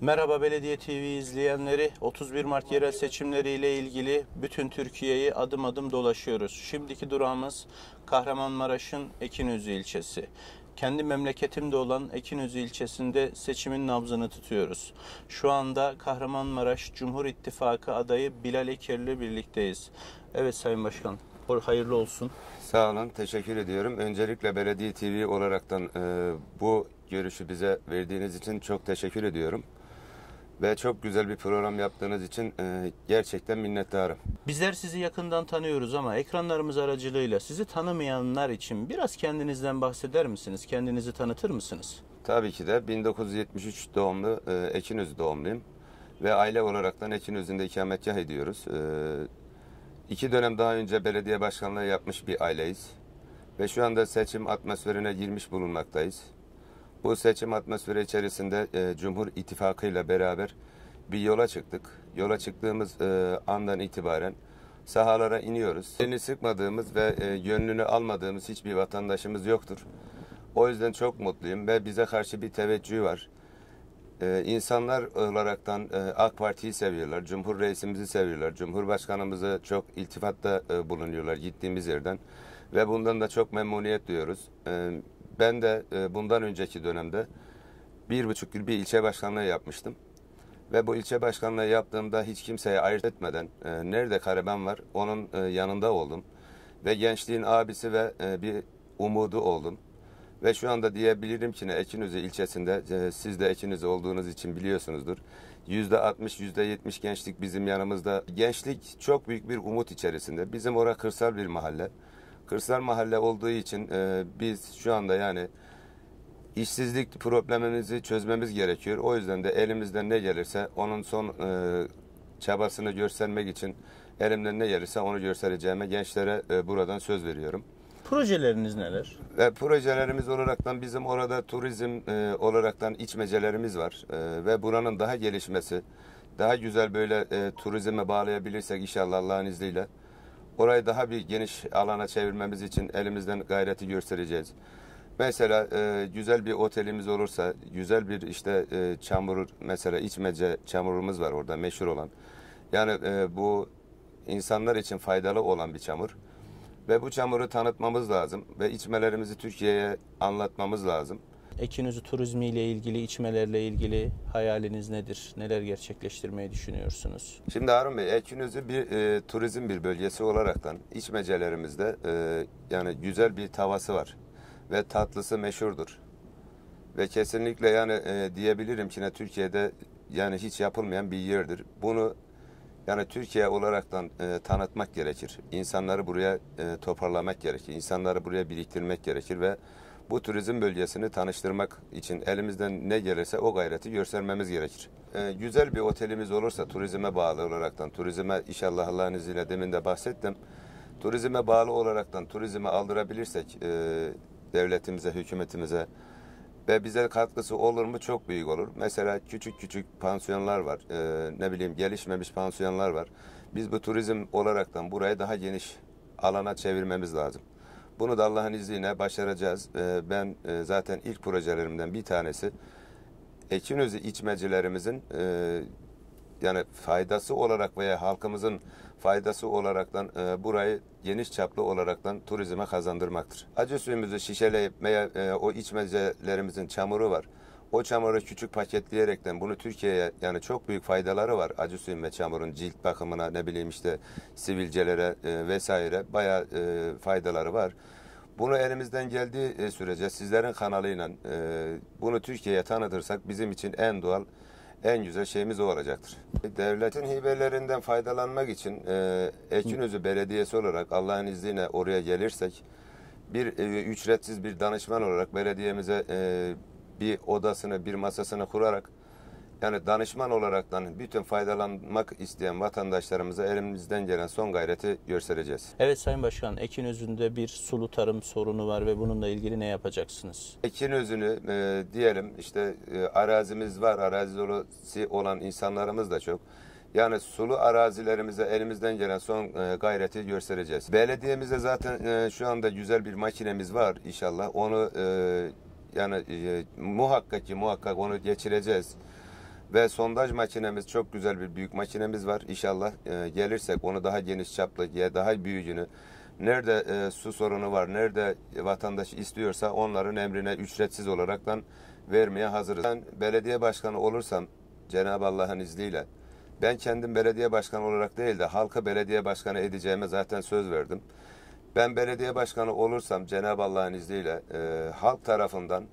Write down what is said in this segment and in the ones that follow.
Merhaba Belediye TV izleyenleri. 31 Mart yerel seçimleriyle ilgili bütün Türkiye'yi adım adım dolaşıyoruz. Şimdiki durağımız Kahramanmaraş'ın Ekinözü ilçesi. Kendi memleketimde olan Ekinözü ilçesinde seçimin nabzını tutuyoruz. Şu anda Kahramanmaraş Cumhur İttifakı adayı Bilal Ekerli birlikteyiz. Evet Sayın Başkan, hayırlı olsun. Sağ olun, teşekkür ediyorum. Öncelikle Belediye TV olaraktan e, bu görüşü bize verdiğiniz için çok teşekkür ediyorum ve çok güzel bir program yaptığınız için e, gerçekten minnettarım. Bizler sizi yakından tanıyoruz ama ekranlarımız aracılığıyla sizi tanımayanlar için biraz kendinizden bahseder misiniz? Kendinizi tanıtır mısınız? Tabii ki de 1973 doğumlu e, Ekinöz doğumluyum ve aile olarak da Ekinöz'ünde ikametgah ediyoruz. E, İki dönem daha önce belediye başkanlığı yapmış bir aileyiz ve şu anda seçim atmosferine girmiş bulunmaktayız. Bu seçim atmosferi içerisinde e, Cumhur İttifakı ile beraber bir yola çıktık. Yola çıktığımız e, andan itibaren sahalara iniyoruz. Elini sıkmadığımız ve e, yönünü almadığımız hiçbir vatandaşımız yoktur. O yüzden çok mutluyum ve bize karşı bir teveccüh var. Ee, insanlar olaraktan e, AK Parti'yi seviyorlar, Cumhur Reisimizi seviyorlar, Cumhurbaşkanımızı çok iltifatta e, bulunuyorlar gittiğimiz yerden ve bundan da çok memnuniyet duyuyoruz. E, ben de e, bundan önceki dönemde bir buçuk yıl bir ilçe başkanlığı yapmıştım. Ve bu ilçe başkanlığı yaptığımda hiç kimseye ayırt etmeden e, nerede Karaben var onun e, yanında oldum. Ve gençliğin abisi ve bir umudu oldum. Ve şu anda diyebilirim ki Ekinüzü ilçesinde siz de Ekinüzü olduğunuz için biliyorsunuzdur. Yüzde 60, yüzde 70 gençlik bizim yanımızda. Gençlik çok büyük bir umut içerisinde. Bizim ora kırsal bir mahalle kırsal mahalle olduğu için e, biz şu anda yani işsizlik problemimizi çözmemiz gerekiyor. O yüzden de elimizden ne gelirse onun son e, çabasını göstermek için elimden ne gelirse onu göstereceğime gençlere e, buradan söz veriyorum. Projeleriniz neler? E, projelerimiz olaraktan bizim orada turizm e, olaraktan içmecelerimiz var e, ve buranın daha gelişmesi, daha güzel böyle e, turizme bağlayabilirsek inşallah Allah'ın izniyle Orayı daha bir geniş alana çevirmemiz için elimizden gayreti göstereceğiz. Mesela e, güzel bir otelimiz olursa, güzel bir işte e, çamur, mesela içmece çamurumuz var orada meşhur olan. Yani e, bu insanlar için faydalı olan bir çamur. Ve bu çamuru tanıtmamız lazım ve içmelerimizi Türkiye'ye anlatmamız lazım. Ekinüzü turizmi ile ilgili, içmelerle ilgili hayaliniz nedir? Neler gerçekleştirmeyi düşünüyorsunuz? Şimdi Harun Bey, Ekinüzü bir e, turizm bir bölgesi olaraktan içmecelerimizde e, yani güzel bir tavası var ve tatlısı meşhurdur. Ve kesinlikle yani e, diyebilirim ki ne Türkiye'de yani hiç yapılmayan bir yerdir. Bunu yani Türkiye olaraktan e, tanıtmak gerekir. İnsanları buraya e, toparlamak gerekir. İnsanları buraya biriktirmek gerekir ve bu turizm bölgesini tanıştırmak için elimizden ne gelirse o gayreti göstermemiz gerekir. E, güzel bir otelimiz olursa turizme bağlı olaraktan, turizme inşallah Allah'ın izniyle demin de bahsettim. Turizme bağlı olaraktan turizme aldırabilirsek e, devletimize, hükümetimize ve bize katkısı olur mu çok büyük olur. Mesela küçük küçük pansiyonlar var. E, ne bileyim gelişmemiş pansiyonlar var. Biz bu turizm olaraktan burayı daha geniş alana çevirmemiz lazım. Bunu da Allah'ın izniyle başaracağız. Ee, ben e, zaten ilk projelerimden bir tanesi Ekinözü içmecilerimizin e, yani faydası olarak veya halkımızın faydası olaraktan e, burayı geniş çaplı olaraktan turizme kazandırmaktır. Acı suyumuzu şişeleyip o içmecelerimizin çamuru var o çamuru küçük paketleyerekten bunu Türkiye'ye yani çok büyük faydaları var. Acı suyun ve çamurun cilt bakımına ne bileyim işte sivilcelere e, vesaire bayağı e, faydaları var. Bunu elimizden geldiği e, sürece sizlerin kanalıyla e, bunu Türkiye'ye tanıtırsak bizim için en doğal en güzel şeyimiz o olacaktır. Devletin hibelerinden faydalanmak için e, Ekinözü Belediyesi olarak Allah'ın izniyle oraya gelirsek bir e, ücretsiz bir danışman olarak belediyemize e, bir odasını, bir masasını kurarak yani danışman olaraktan hani bütün faydalanmak isteyen vatandaşlarımıza elimizden gelen son gayreti göstereceğiz. Evet Sayın Başkan, ekin özünde bir sulu tarım sorunu var ve bununla ilgili ne yapacaksınız? Ekin özünü e, diyelim işte e, arazimiz var, arazisi olan insanlarımız da çok. Yani sulu arazilerimize elimizden gelen son e, gayreti göstereceğiz. Belediyemizde zaten e, şu anda güzel bir makinemiz var inşallah. Onu e, yani e, muhakkak ki muhakkak onu geçireceğiz. Ve sondaj makinemiz çok güzel bir büyük makinemiz var. İnşallah e, gelirsek onu daha geniş çaplı diye daha büyüğünü nerede e, su sorunu var, nerede vatandaş istiyorsa onların emrine ücretsiz olaraktan vermeye hazırız. Ben belediye başkanı olursam Cenab-ı Allah'ın izniyle ben kendim belediye başkanı olarak değil de halka belediye başkanı edeceğime zaten söz verdim. Ben belediye başkanı olursam Cenab-ı Allah'ın izniyle e, halk tarafından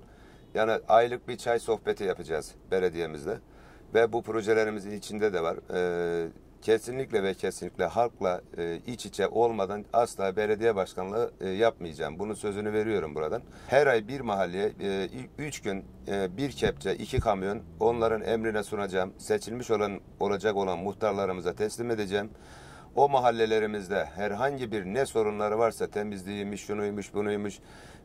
yani aylık bir çay sohbeti yapacağız belediyemizde Ve bu projelerimizin içinde de var. E, kesinlikle ve kesinlikle halkla e, iç içe olmadan asla belediye başkanlığı e, yapmayacağım. Bunun sözünü veriyorum buradan. Her ay bir mahalleye e, üç gün e, bir kepçe, iki kamyon onların emrine sunacağım. Seçilmiş olan olacak olan muhtarlarımıza teslim edeceğim o mahallelerimizde herhangi bir ne sorunları varsa temizliğiymiş, şunuymuş, bunuymuş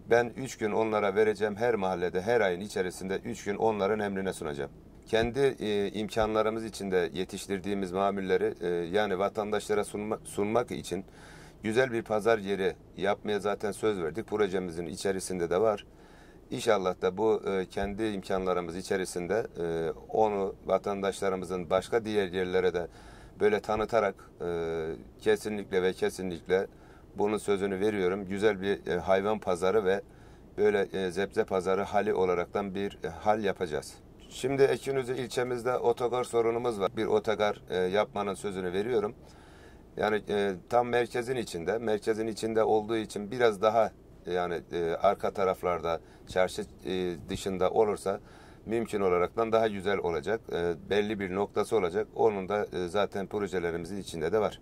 ben üç gün onlara vereceğim her mahallede her ayın içerisinde üç gün onların emrine sunacağım. Kendi e, imkanlarımız içinde yetiştirdiğimiz mamulleri e, yani vatandaşlara sunma, sunmak için güzel bir pazar yeri yapmaya zaten söz verdik. Projemizin içerisinde de var. İnşallah da bu e, kendi imkanlarımız içerisinde e, onu vatandaşlarımızın başka diğer yerlere de böyle tanıtarak e, kesinlikle ve kesinlikle bunun sözünü veriyorum. Güzel bir e, hayvan pazarı ve böyle e, zebze pazarı hali olaraktan bir e, hal yapacağız. Şimdi Ekinüzü ilçemizde otogar sorunumuz var. Bir otogar e, yapmanın sözünü veriyorum. Yani e, tam merkezin içinde, merkezin içinde olduğu için biraz daha e, yani e, arka taraflarda, çarşı e, dışında olursa mümkün olaraktan daha güzel olacak. E, belli bir noktası olacak. Onun da e, zaten projelerimizin içinde de var.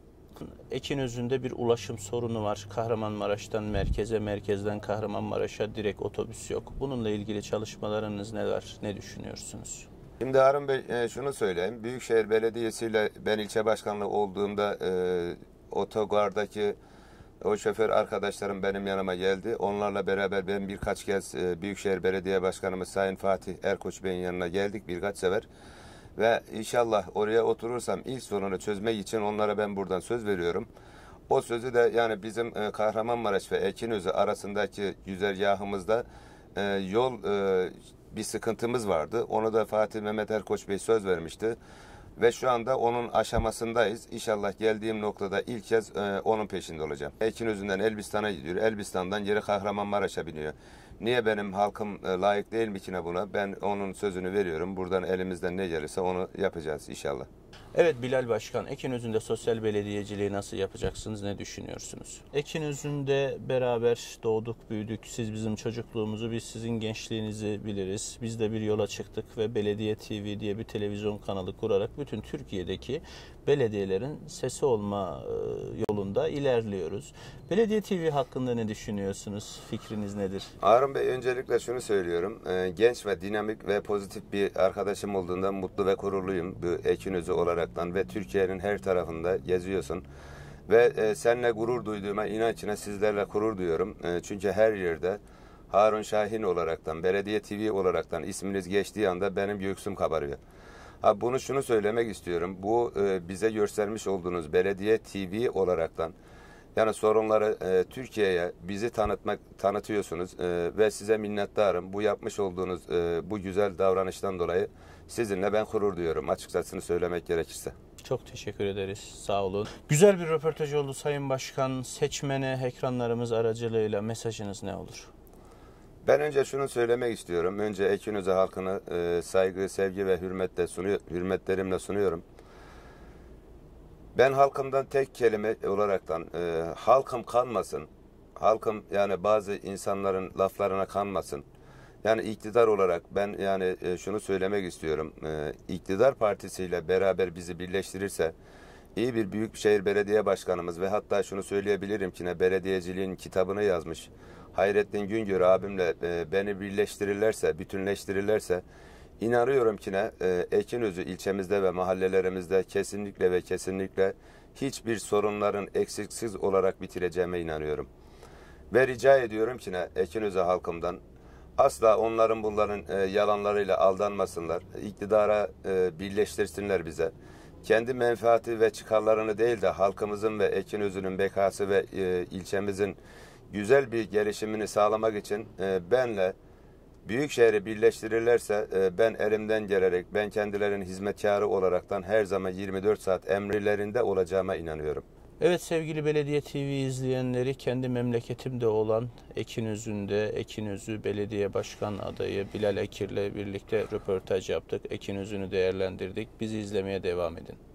Ekinözü'nde bir ulaşım sorunu var. Kahramanmaraş'tan merkeze, merkezden Kahramanmaraş'a direkt otobüs yok. Bununla ilgili çalışmalarınız ne var? Ne düşünüyorsunuz? Şimdi Harun Bey e, şunu söyleyeyim. Büyükşehir Belediyesi ile ben ilçe başkanlığı olduğumda e, otogardaki o şoför arkadaşlarım benim yanıma geldi. Onlarla beraber ben birkaç kez e, Büyükşehir Belediye Başkanımız Sayın Fatih Erkoç Bey'in yanına geldik birkaç sefer. Ve inşallah oraya oturursam ilk sorunu çözmek için onlara ben buradan söz veriyorum. O sözü de yani bizim e, Kahramanmaraş ve Ekinözü arasındaki güzergahımızda e, yol bir sıkıntımız vardı. Onu da Fatih Mehmet Erkoç Bey söz vermişti. Ve şu anda onun aşamasındayız. İnşallah geldiğim noktada ilk kez e, onun peşinde olacağım. Ekin Özü'nden Elbistan'a gidiyor. Elbistan'dan geri Kahramanmaraş'a biniyor. Niye benim halkım e, layık değil mi içine buna? Ben onun sözünü veriyorum. Buradan elimizden ne gelirse onu yapacağız inşallah. Evet Bilal Başkan, Ekinözü'nde sosyal belediyeciliği nasıl yapacaksınız, ne düşünüyorsunuz? Ekinözü'nde beraber doğduk, büyüdük. Siz bizim çocukluğumuzu, biz sizin gençliğinizi biliriz. Biz de bir yola çıktık ve Belediye TV diye bir televizyon kanalı kurarak bütün Türkiye'deki belediyelerin sesi olma e, yolunda ilerliyoruz. Belediye TV hakkında ne düşünüyorsunuz? Fikriniz nedir? Harun Bey öncelikle şunu söylüyorum. E, genç ve dinamik ve pozitif bir arkadaşım olduğundan mutlu ve gururluyum. Bu Ekin olaraktan ve Türkiye'nin her tarafında geziyorsun. Ve e, seninle gurur duyduğuma inançına sizlerle gurur duyuyorum. Çünkü her yerde Harun Şahin olaraktan, Belediye TV olaraktan isminiz geçtiği anda benim göğsüm kabarıyor. Ha, bunu şunu söylemek istiyorum. Bu e, bize göstermiş olduğunuz belediye TV olaraktan yani sorunları e, Türkiye'ye bizi tanıtmak tanıtıyorsunuz e, ve size minnettarım. Bu yapmış olduğunuz e, bu güzel davranıştan dolayı sizinle ben gurur diyorum Açıkçasını söylemek gerekirse. Çok teşekkür ederiz. Sağ olun. Güzel bir röportaj oldu Sayın Başkan. Seçmene ekranlarımız aracılığıyla mesajınız ne olur? Ben önce şunu söylemek istiyorum. Önce Ekin Öze halkını e, saygı, sevgi ve hürmetle sunuyor, hürmetlerimle sunuyorum. Ben halkımdan tek kelime olaraktan e, halkım kanmasın. Halkım yani bazı insanların laflarına kanmasın. Yani iktidar olarak ben yani e, şunu söylemek istiyorum. E, iktidar partisiyle beraber bizi birleştirirse İyi bir büyükşehir belediye başkanımız ve hatta şunu söyleyebilirim ki ne belediyeciliğin kitabını yazmış. Hayrettin Güngör abimle e, beni birleştirirlerse, bütünleştirirlerse inanıyorum ki ne e, Ekinözü ilçemizde ve mahallelerimizde kesinlikle ve kesinlikle hiçbir sorunların eksiksiz olarak bitireceğime inanıyorum. Ve rica ediyorum ki ne Ekinözü halkımdan asla onların bunların e, yalanlarıyla aldanmasınlar. İktidara birleştirsinler bize kendi menfaati ve çıkarlarını değil de halkımızın ve Ekinözü'nün bekası ve e, ilçemizin güzel bir gelişimini sağlamak için e, benle Büyükşehir'i birleştirirlerse e, ben elimden gelerek ben kendilerinin hizmetkarı olaraktan her zaman 24 saat emrilerinde olacağıma inanıyorum. Evet sevgili Belediye TV izleyenleri kendi memleketimde olan Ekinözü'nde Ekinözü Belediye Başkan adayı Bilal Ekir'le birlikte röportaj yaptık. Ekinözü'nü değerlendirdik. Bizi izlemeye devam edin.